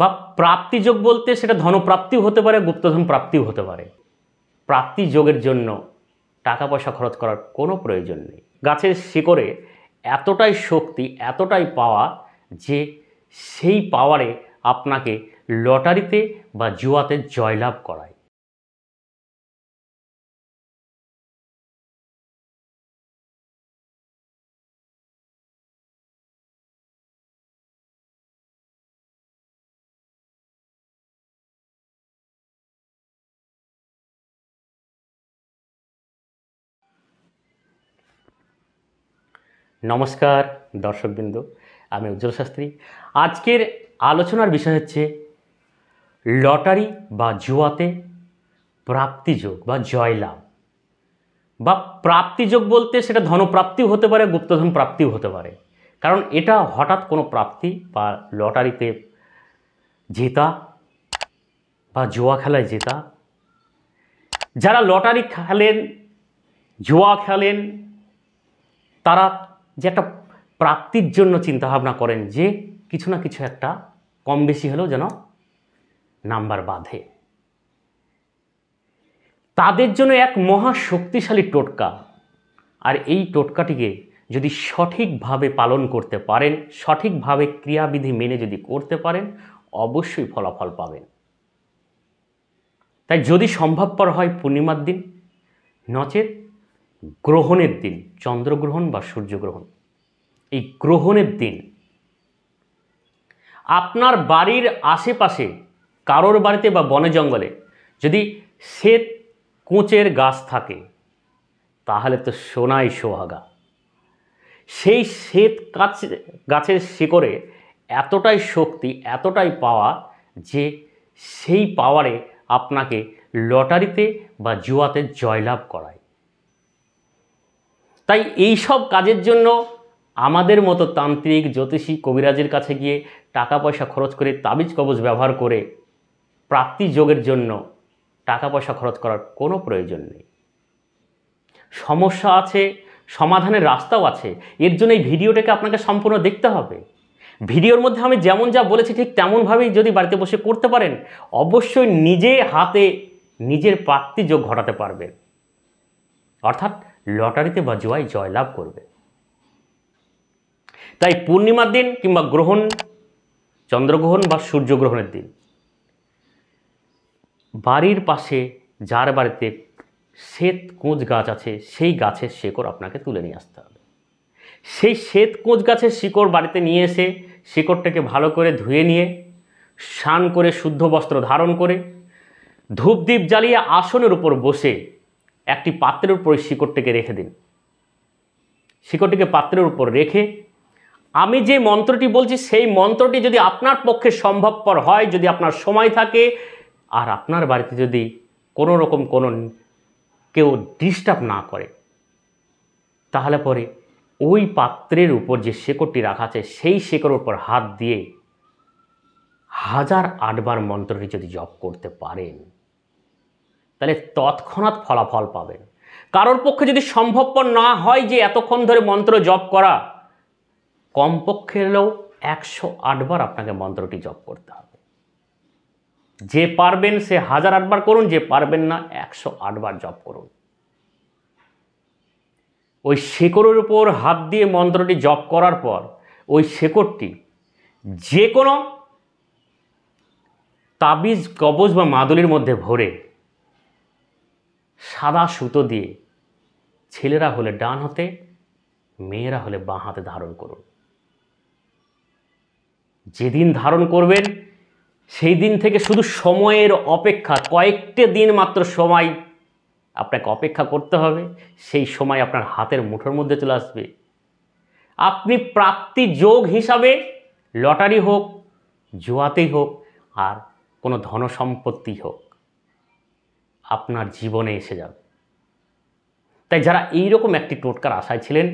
বা প্রাপ্তিযোগ বলতে সেটা ধনপ্রাপ্তিও হতে পারে গুপ্তধন প্রাপ্তিও হতে পারে প্রাপ্তি যোগের জন্য টাকা পয়সা খরচ করার কোনো প্রয়োজন নেই গাছের শিকড়ে এতটাই শক্তি এতটাই পাওয়া যে সেই পাওয়ারে আপনাকে লটারিতে বা জুয়াতে জয়লাভ করায় নমস্কার দর্শকবৃন্দ আমি উজ্জ্বল শাস্ত্রী আজকের আলোচনার বিষয় হচ্ছে লটারি বা জুয়াতে প্রাপ্তিযোগ বা জয়লাভ বা প্রাপ্তিযোগ বলতে সেটা ধনপ্রাপ্তিও হতে পারে গুপ্তধন প্রাপ্তিও হতে পারে কারণ এটা হঠাৎ কোনো প্রাপ্তি বা লটারিতে জেতা বা জুয়া খেলায় জেতা যারা লটারি খেলেন জুয়া খেলেন তারা যে একটা প্রাপ্তির জন্য চিন্তাভাবনা করেন যে কিছু না কিছু একটা কম বেশি হলেও যেন নাম্বার বাঁধে তাদের জন্য এক মহা শক্তিশালী টোটকা আর এই টোটকাটিকে যদি সঠিকভাবে পালন করতে পারেন সঠিকভাবে ক্রিয়াবিধি মেনে যদি করতে পারেন অবশ্যই ফলাফল পাবেন তাই যদি সম্ভবপর হয় পূর্ণিমার দিন নচেত গ্রহণের দিন চন্দ্রগ্রহণ বা সূর্যগ্রহণ এই গ্রহণের দিন আপনার বাড়ির আশেপাশে কারোর বাড়িতে বা বনে জঙ্গলে যদি শ্বেত কোঁচের গাছ থাকে তাহলে তো সোনাই সোহাগা সেই শ্বেত গাছ গাছের শিকড়ে এতটাই শক্তি এতটাই পাওয়া যে সেই পাওয়ারে আপনাকে লটারিতে বা জুয়াতে জয়লাভ করায় তাই এই সব কাজের জন্য আমাদের মতো তান্ত্রিক জ্যোতিষী কবিরাজের কাছে গিয়ে টাকা পয়সা খরচ করে তাবিজ কবজ ব্যবহার করে প্রাপ্তি যোগের জন্য টাকা পয়সা খরচ করার কোনো প্রয়োজন নেই সমস্যা আছে সমাধানের রাস্তাও আছে এর জন্য এই ভিডিওটাকে আপনাকে সম্পূর্ণ দেখতে হবে ভিডিওর মধ্যে আমি যেমন যা বলেছি ঠিক তেমনভাবেই যদি বাড়িতে বসে করতে পারেন অবশ্যই নিজে হাতে নিজের প্রাপ্তি যোগ ঘটাতে পারবেন অর্থাৎ লটারিতে বা জুয়ায় জয়লাভ করবে তাই পূর্ণিমার দিন কিংবা গ্রহণ চন্দ্রগ্রহণ বা সূর্যগ্রহণের দিন বাড়ির পাশে যার বাড়িতে শ্বেত কোঁচ গাছ আছে সেই গাছের শেকড় আপনাকে তুলে নিয়ে আসতে হবে সেই শ্বেত কোঁচ গাছের শিকড় বাড়িতে নিয়ে এসে শিকড়টাকে ভালো করে ধুয়ে নিয়ে স্নান করে শুদ্ধ বস্ত্র ধারণ করে ধূপদীপ জ্বালিয়ে আসনের উপর বসে একটি পাত্রের উপর শিকড়টিকে রেখে দিন শিকড়টিকে পাত্রের উপর রেখে আমি যে মন্ত্রটি বলছি সেই মন্ত্রটি যদি আপনার পক্ষে সম্ভবপর হয় যদি আপনার সময় থাকে আর আপনার বাড়িতে যদি কোনো রকম কোনো কেউ ডিস্টার্ব না করে তাহলে পরে ওই পাত্রের উপর যে শেকড়টি রাখা আছে সেই শেকড়ের উপর হাত দিয়ে হাজার আটবার মন্ত্রটি যদি জপ করতে পারেন তাহলে তৎক্ষণাৎ ফলাফল পাবেন কারোর পক্ষে যদি সম্ভবপর না হয় যে এতক্ষণ ধরে মন্ত্র জপ করা কমপক্ষে হলেও একশো আটবার আপনাকে মন্ত্রটি জপ করতে হবে যে পারবেন সে হাজার আটবার করুন যে পারবেন না একশো আটবার জপ করুন ওই শেকড়ের উপর হাত দিয়ে মন্ত্রটি জপ করার পর ওই শেকড়টি যে কোনো তাবিজ কবজ বা মাদুলির মধ্যে ভরে সাদা সুতো দিয়ে ছেলেরা হলে ডান হাতে মেয়েরা হলে বাঁ হাতে ধারণ করুন যেদিন ধারণ করবেন সেই দিন থেকে শুধু সময়ের অপেক্ষা কয়েকটি দিন মাত্র সময় আপনাকে অপেক্ষা করতে হবে সেই সময় আপনার হাতের মুঠোর মধ্যে চলে আসবে আপনি প্রাপ্তি যোগ হিসাবে লটারি হোক জোয়াতেই হোক আর কোনো ধন সম্পত্তি হোক আপনার জীবনে এসে যাবে তাই যারা এই রকম একটি টোটকার আশায় ছিলেন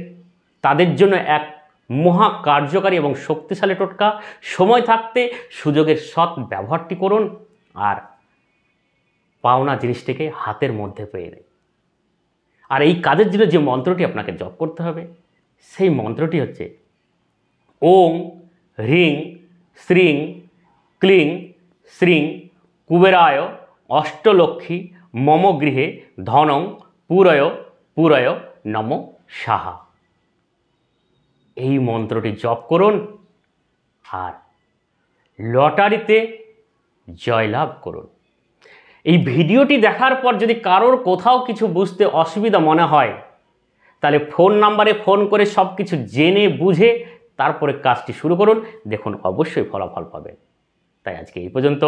তাদের জন্য এক মহা কার্যকারী এবং শক্তিশালী টোটকা সময় থাকতে সুযোগের সৎ ব্যবহারটি করুন আর পাওনা জিনিসটিকে হাতের মধ্যে পেয়ে নেই আর এই কাজের জন্য যে মন্ত্রটি আপনাকে জপ করতে হবে সেই মন্ত্রটি হচ্ছে ওং হ্রিং শ্রীং ক্লিং শ্রীং কুবেরায় অষ্টলক্ষ্মী মম গৃহে ধনং পুরয় পুরয় নম সাহা এই মন্ত্রটি জপ করুন আর লটারিতে জয়লাভ করুন এই ভিডিওটি দেখার পর যদি কারোর কোথাও কিছু বুঝতে অসুবিধা মনে হয় তাহলে ফোন নাম্বারে ফোন করে সব কিছু জেনে বুঝে তারপরে কাজটি শুরু করুন দেখুন অবশ্যই ফলাফল পাবেন তাই আজকে এই পর্যন্ত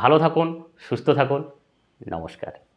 ভালো থাকুন সুস্থ থাকুন নমস্কার